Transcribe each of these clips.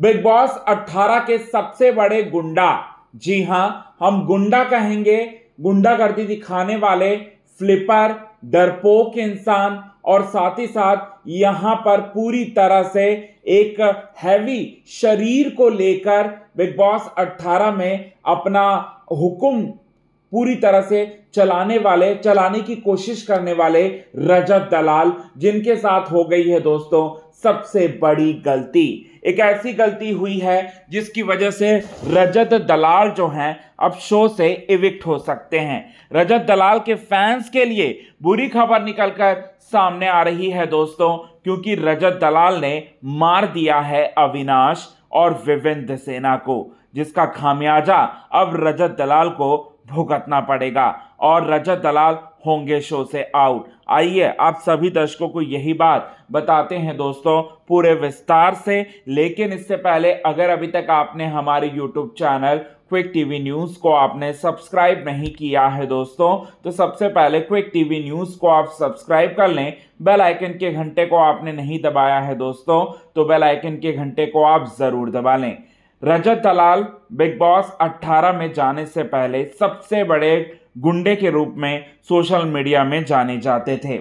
big boss 18 के सबसे बड़े गुंडा जी हां हम गुंडा कहेंगे गुंडागर्दी दिखाने वाले फ्लिपर डरपोक इंसान और साथ ही साथ यहाँ पर पूरी तरह से एक हैवी शरीर को लेकर बिग बॉस 18 में अपना हुक्म पूरी तरह से चलाने वाले चलाने की कोशिश करने वाले रजत दलाल जिनके साथ हो गई है दोस्तों सबसे बड़ी गलती एक ऐसी गलती हुई है जिसकी वजह से रजत दलाल जो हैं अब शो से इविक्ट हो सकते हैं रजत दलाल के फैंस के लिए बुरी खबर निकलकर सामने आ रही है दोस्तों क्योंकि रजत दलाल ने मार दिया है अविनाश और विविंद सेना को जिसका खामियाजा अब रजत दलाल को भुगतना पड़ेगा और रजत दलाल होंगे शो से आउट आइए आप सभी दर्शकों को यही बात बताते हैं दोस्तों पूरे विस्तार से लेकिन इससे पहले अगर अभी तक आपने हमारे YouTube channel quick TV news को आपने सब्सक्राइब नहीं किया है दोस्तों तो सबसे पहले क्विक टीवी न्यूज़ को आप सब्सक्राइब कर लें बेल आइकन के घंटे को आपने नहीं दबाया है दोस्तों तो बेल आइकन के घंटे को आप ज़रूर दबा लें रजत दलाल बिग बॉस 18 में जाने से पहले सबसे बड़े गुंडे के रूप में सोशल मीडिया में जाने जाते थे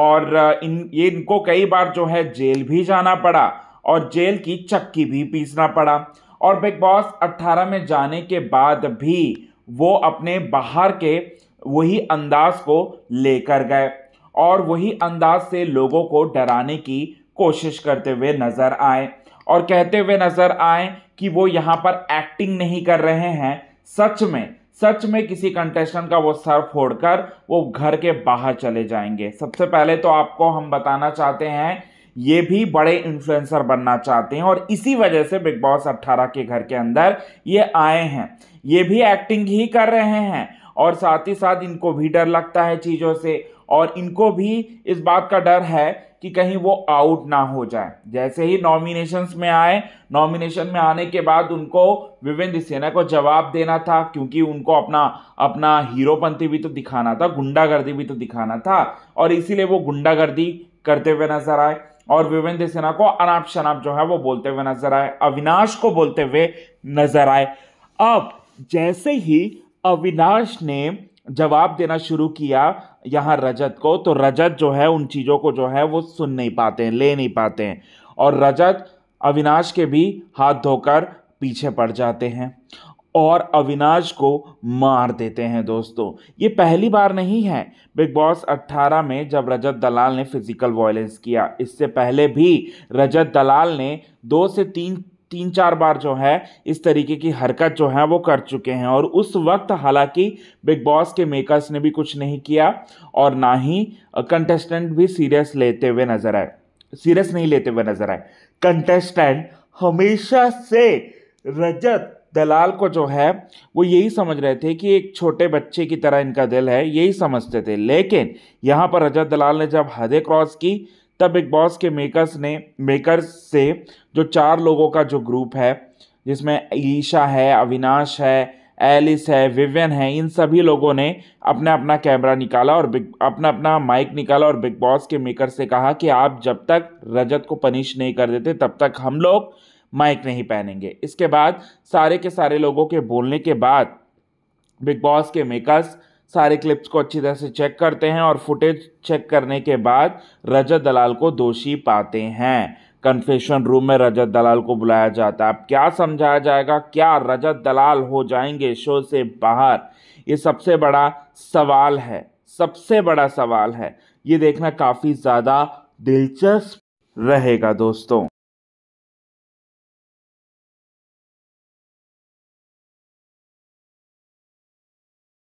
और इन ये इनको कई बार जो है जेल भी जाना पड़ा और जेल की चक्की भी पीसना पड़ा और बिग बॉस 18 में जाने के बाद भी वो अपने बाहर के वही अंदाज को लेकर गए और वही अंदाज से लोगों को डराने की कोशिश करते हुए नज़र आए और कहते हुए नजर आए कि वो यहाँ पर एक्टिंग नहीं कर रहे हैं सच में सच में किसी कंटेस्टेंट का वो सर फोड़कर वो घर के बाहर चले जाएंगे सबसे पहले तो आपको हम बताना चाहते हैं ये भी बड़े इन्फ्लुएंसर बनना चाहते हैं और इसी वजह से बिग बॉस 18 के घर के अंदर ये आए हैं ये भी एक्टिंग ही कर रहे हैं और साथ ही साथ इनको भी डर लगता है चीज़ों से और इनको भी इस बात का डर है कि कहीं वो आउट ना हो जाए जैसे ही नॉमिनेशंस में आए नॉमिनेशन में आने के बाद उनको विवेंद्र सेना को जवाब देना था क्योंकि उनको अपना अपना हीरोपंथी भी तो दिखाना था गुंडागर्दी भी तो दिखाना था और इसीलिए वो गुंडागर्दी करते हुए नजर आए और विवेंद्र सेना को अनाप शनाप जो है वो बोलते हुए नजर आए अविनाश को बोलते हुए नजर आए अब जैसे ही अविनाश ने जवाब देना शुरू किया यहाँ रजत को तो रजत जो है उन चीज़ों को जो है वो सुन नहीं पाते हैं ले नहीं पाते हैं और रजत अविनाश के भी हाथ धोकर पीछे पड़ जाते हैं और अविनाश को मार देते हैं दोस्तों ये पहली बार नहीं है बिग बॉस 18 में जब रजत दलाल ने फिजिकल वायलेंस किया इससे पहले भी रजत दलाल ने दो से तीन तीन चार बार जो है इस तरीके की हरकत जो है वो कर चुके हैं और उस वक्त हालांकि बिग बॉस के मेकर्स ने भी कुछ नहीं किया और ना ही कंटेस्टेंट भी सीरियस लेते हुए नजर आए सीरियस नहीं लेते हुए नजर आए कंटेस्टेंट हमेशा से रजत दलाल को जो है वो यही समझ रहे थे कि एक छोटे बच्चे की तरह इनका दिल है यही समझते थे लेकिन यहाँ पर रजत दलाल ने जब हदे क्रॉस की तब बिग बॉस के मेकर्स ने मेकर्स से जो चार लोगों का जो ग्रुप है जिसमें ईशा है अविनाश है एलिस है विवियन है इन सभी लोगों ने अपना अपना कैमरा निकाला और बिग अपना अपना माइक निकाला और बिग बॉस के मेकर से कहा कि आप जब तक रजत को पनिश नहीं कर देते तब तक हम लोग माइक नहीं पहनेंगे इसके बाद सारे के सारे लोगों के बोलने के बाद बिग बॉस के मेकर्स सारे क्लिप्स को अच्छी तरह से चेक करते हैं और फुटेज चेक करने के बाद रजत दलाल को दोषी पाते हैं कन्फेशन रूम में रजत दलाल को बुलाया जाता है अब क्या समझाया जाएगा क्या रजत दलाल हो जाएंगे शो से बाहर ये सबसे बड़ा सवाल है सबसे बड़ा सवाल है ये देखना काफ़ी ज़्यादा दिलचस्प रहेगा दोस्तों